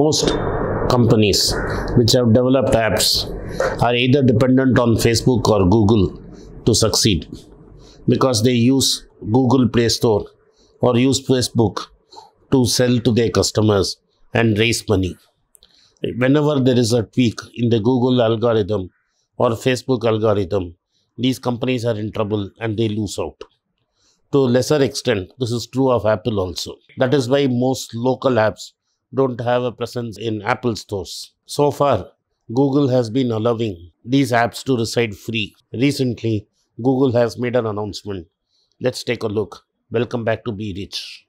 most companies which have developed apps are either dependent on Facebook or Google to succeed because they use Google Play Store or use Facebook to sell to their customers and raise money. Whenever there is a tweak in the Google algorithm or Facebook algorithm, these companies are in trouble and they lose out. To a lesser extent, this is true of Apple also. That is why most local apps don't have a presence in Apple stores. So far, Google has been allowing these apps to reside free. Recently, Google has made an announcement. Let's take a look. Welcome back to Be Rich.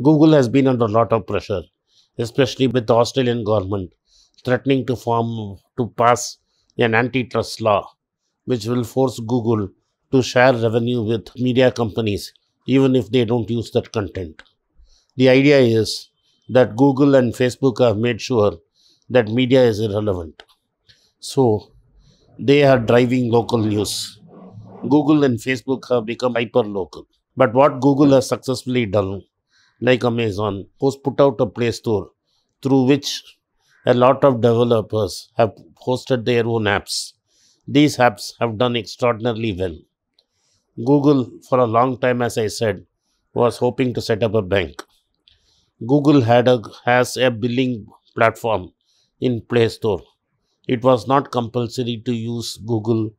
Google has been under a lot of pressure, especially with the Australian government threatening to form to pass an antitrust law which will force Google to share revenue with media companies, even if they don't use that content. The idea is that Google and Facebook have made sure that media is irrelevant. So they are driving local news. Google and Facebook have become hyper local. But what Google has successfully done, like Amazon, was put out a Play Store through which a lot of developers have hosted their own apps. These apps have done extraordinarily well. Google, for a long time, as I said, was hoping to set up a bank. Google had a, has a billing platform in Play Store. It was not compulsory to use Google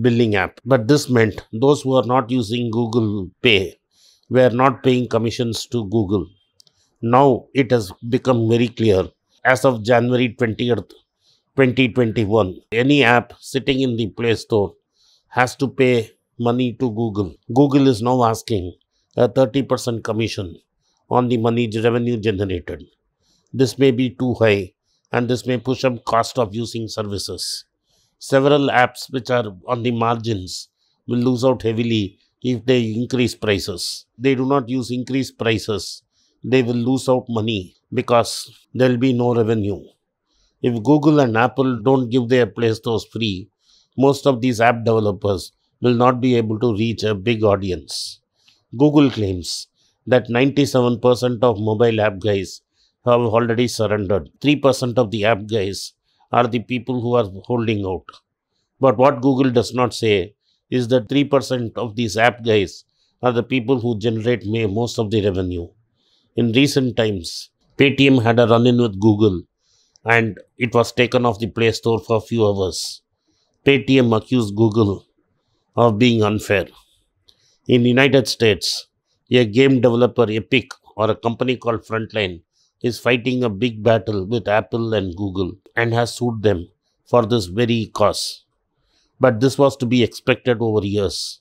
billing app, but this meant those who are not using Google Pay were not paying commissions to Google. Now it has become very clear as of January 20th, 2021, any app sitting in the Play Store has to pay money to Google. Google is now asking a 30% commission on the money revenue generated. This may be too high and this may push up cost of using services. Several apps which are on the margins will lose out heavily if they increase prices. They do not use increased prices. They will lose out money because there will be no revenue. If Google and Apple don't give their Play Stores free, most of these app developers will not be able to reach a big audience. Google claims that 97% of mobile app guys have already surrendered. 3% of the app guys are the people who are holding out. But what Google does not say is that 3% of these app guys are the people who generate most of the revenue. In recent times, Paytm had a run in with Google and it was taken off the Play Store for a few hours. Paytm accused Google of being unfair. In United States, a game developer Epic or a company called Frontline is fighting a big battle with Apple and Google and has sued them for this very cause. But this was to be expected over years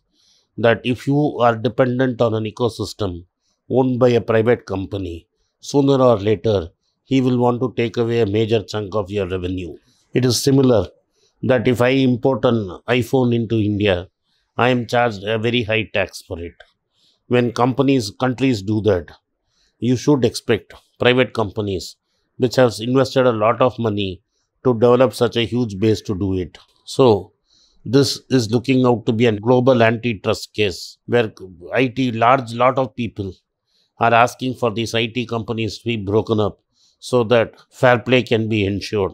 that if you are dependent on an ecosystem owned by a private company, sooner or later he will want to take away a major chunk of your revenue. It is similar that if I import an iPhone into India, I am charged a very high tax for it. When companies, countries do that, you should expect private companies which have invested a lot of money to develop such a huge base to do it. So, this is looking out to be a global antitrust case where IT, large lot of people are asking for these IT companies to be broken up so that fair play can be ensured.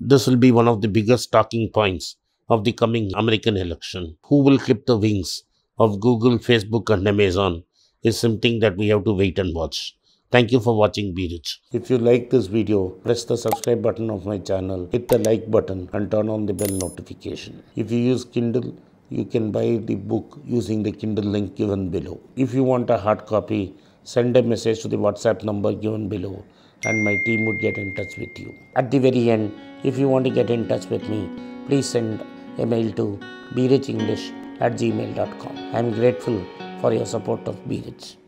This will be one of the biggest talking points of the coming American election. Who will clip the wings of Google, Facebook, and Amazon is something that we have to wait and watch. Thank you for watching Be Rich. If you like this video, press the subscribe button of my channel, hit the like button and turn on the bell notification. If you use Kindle, you can buy the book using the Kindle link given below. If you want a hard copy, send a message to the WhatsApp number given below and my team would get in touch with you. At the very end, if you want to get in touch with me, please send email to brechenglish at gmail.com. I am grateful for your support of BREACH.